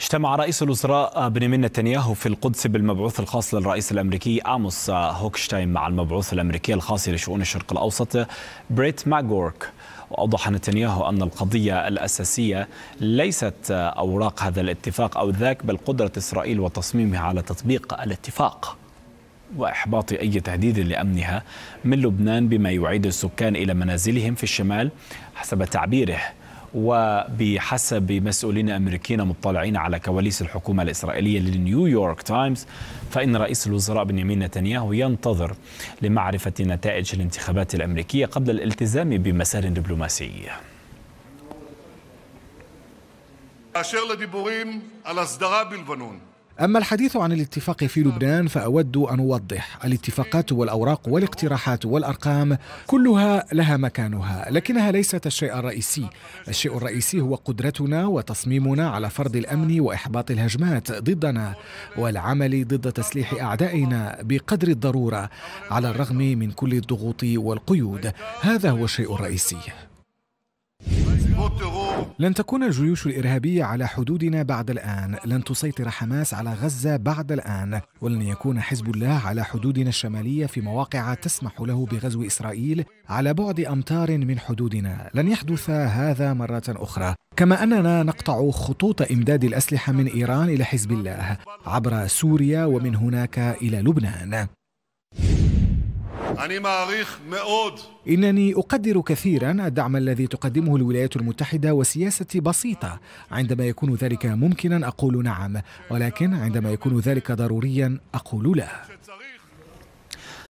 اجتمع رئيس الوزراء بنيامين نتنياهو في القدس بالمبعوث الخاص للرئيس الامريكي اموس هوكشتاين مع المبعوث الامريكي الخاص لشؤون الشرق الاوسط بريت ماغورك واوضح نتنياهو ان القضيه الاساسيه ليست اوراق هذا الاتفاق او ذاك بل قدره اسرائيل وتصميمها على تطبيق الاتفاق واحباط اي تهديد لامنها من لبنان بما يعيد السكان الى منازلهم في الشمال حسب تعبيره وبحسب مسؤولين أمريكيين مطلعين على كواليس الحكومة الإسرائيلية للنيويورك تايمز فإن رئيس الوزراء بنيامين نتنياهو ينتظر لمعرفة نتائج الانتخابات الأمريكية قبل الالتزام بمسار دبلوماسي באשר لديبورين على הסדרה بلبنون أما الحديث عن الاتفاق في لبنان فأود أن أوضح الاتفاقات والأوراق والاقتراحات والأرقام كلها لها مكانها لكنها ليست الشيء الرئيسي الشيء الرئيسي هو قدرتنا وتصميمنا على فرض الأمن وإحباط الهجمات ضدنا والعمل ضد تسليح أعدائنا بقدر الضرورة على الرغم من كل الضغوط والقيود هذا هو الشيء الرئيسي لن تكون الجيوش الإرهابية على حدودنا بعد الآن لن تسيطر حماس على غزة بعد الآن ولن يكون حزب الله على حدودنا الشمالية في مواقع تسمح له بغزو إسرائيل على بعد أمتار من حدودنا لن يحدث هذا مرة أخرى كما أننا نقطع خطوط إمداد الأسلحة من إيران إلى حزب الله عبر سوريا ومن هناك إلى لبنان إنني أقدر كثيرا الدعم الذي تقدمه الولايات المتحدة وسياستي بسيطة عندما يكون ذلك ممكنا أقول نعم ولكن عندما يكون ذلك ضروريا أقول لا